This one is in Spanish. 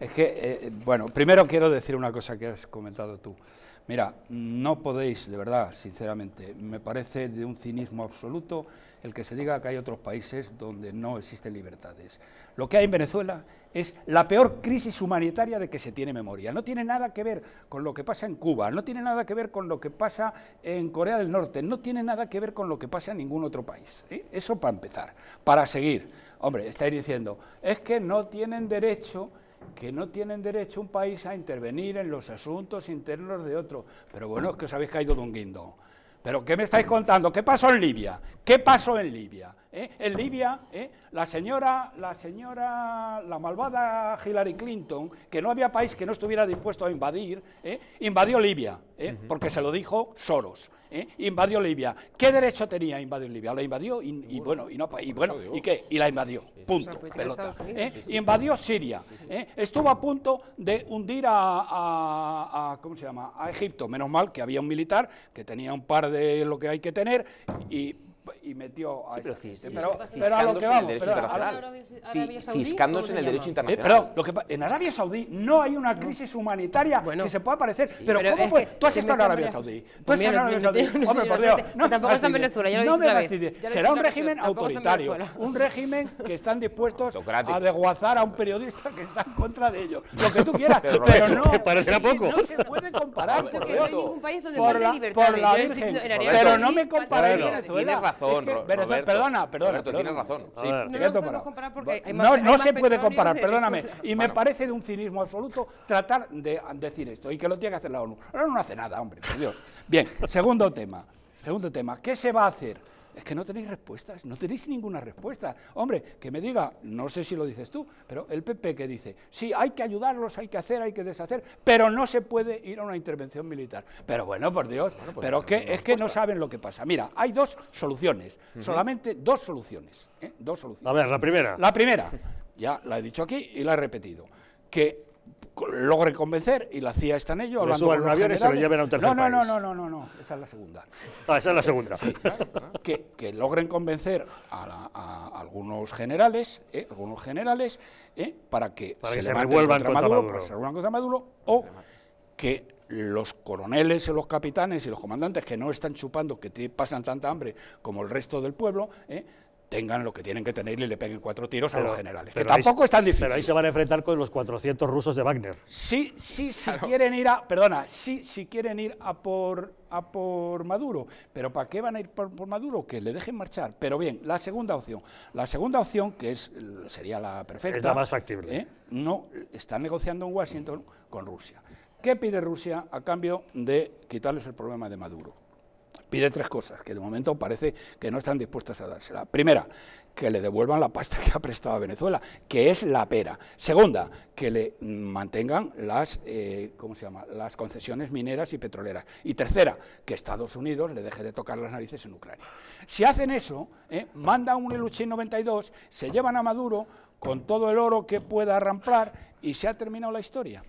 Es que, eh, eh, bueno, primero quiero decir una cosa que has comentado tú. Mira, no podéis, de verdad, sinceramente, me parece de un cinismo absoluto el que se diga que hay otros países donde no existen libertades. Lo que hay en Venezuela es la peor crisis humanitaria de que se tiene memoria. No tiene nada que ver con lo que pasa en Cuba, no tiene nada que ver con lo que pasa en Corea del Norte, no tiene nada que ver con lo que pasa en ningún otro país. ¿eh? Eso para empezar. Para seguir. Hombre, estáis diciendo, es que no tienen derecho que no tienen derecho un país a intervenir en los asuntos internos de otro. Pero bueno, es que os habéis caído de un guindo. ¿Pero qué me estáis contando? ¿Qué pasó en Libia? ¿Qué pasó en Libia? ¿eh? en Libia, ¿eh? la señora, la señora, la malvada Hillary Clinton, que no había país que no estuviera dispuesto a invadir, ¿eh? invadió Libia, porque se lo dijo Soros. Invadió Libia. ¿Qué derecho tenía invadir Libia? La invadió y, bueno, y, no, bueno, ¿y qué? Y la invadió. Punto. Pelota. Invadió Siria. Estuvo a punto de hundir a, a, ¿cómo se llama? A Egipto. Menos mal que había un militar que tenía un par de lo que hay que tener y y metió a sí, pero, este. pero, pero, a lo que vamos, fiscándose en el derecho internacional. pero lo que, en Arabia Saudí no hay una crisis humanitaria que se pueda parecer. pero, ¿cómo puede? Tú has estado en Arabia Saudí. Tú has estado en Arabia Saudí. No, tampoco está en Venezuela, ya lo he Será un régimen autoritario, un régimen que están dispuestos a desguazar a un periodista que está en contra de ellos. Lo que tú quieras, pero no. parecerá poco. se puede comparar, No hay ningún país donde por libertad. Virgen. Pero no me compares Venezuela. Tienes razón perdona, perdona, tienes razón. No, se puede comparar, perdóname. Y me parece de un cinismo absoluto tratar de decir esto y que lo tiene que hacer la ONU. La ONU no hace nada, hombre, por Dios. Bien, segundo tema. Segundo tema, ¿qué se va a hacer? es que no tenéis respuestas, no tenéis ninguna respuesta. Hombre, que me diga, no sé si lo dices tú, pero el PP que dice, sí, hay que ayudarlos, hay que hacer, hay que deshacer, pero no se puede ir a una intervención militar. Pero bueno, por Dios, pues pero es que no saben lo que pasa. Mira, hay dos soluciones, solamente dos soluciones, ¿eh? dos soluciones. A ver, la primera. La primera, ya la he dicho aquí y la he repetido, que logren convencer y la CIA está en ello. Lo suban un avión y se lo lleven a un tercer no, no, No, no, no, no, no, esa es la segunda. Ah, esa es la segunda. Que, que, logren convencer a, algunos generales, eh, algunos generales, eh, para que, se, le se revuelvan contra, Maduro, Para o que los coroneles y los capitanes y los comandantes que no están chupando, que te pasan tanta hambre como el resto del pueblo, eh, tengan lo que tienen que tener y le peguen cuatro tiros a los generales. Que tampoco es tan Pero ahí se van a enfrentar con los 400 rusos de Wagner. Sí, sí, si quieren ir a. Perdona, sí, si quieren ir a por, a por Maduro. Pero ¿para qué van a ir por, Maduro? Que le dejen marchar. Pero bien, la segunda opción. La segunda opción, que es, sería la perfecta. Es la más factible. ¿eh? No, están negociando en Washington con Rusia. ¿Qué pide Rusia a cambio de quitarles el problema de Maduro? pide tres cosas que de momento parece que no están dispuestas a dársela. Primera, que le devuelvan la pasta que ha prestado a Venezuela, que es la pera. Segunda, que le mantengan las, eh, se llama? las concesiones mineras y petroleras. Y tercera, que Estados Unidos le deje de tocar las narices en Ucrania. Si hacen eso, manda ¿eh? mandan un Iluchín 92, se llevan a Maduro con todo el oro que pueda arramplar y se ha terminado la historia.